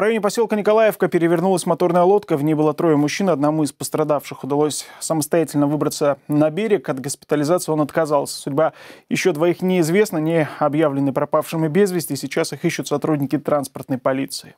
В районе поселка Николаевка перевернулась моторная лодка. В ней было трое мужчин. Одному из пострадавших удалось самостоятельно выбраться на берег. От госпитализации он отказался. Судьба еще двоих неизвестна, не объявлены пропавшими без вести. Сейчас их ищут сотрудники транспортной полиции.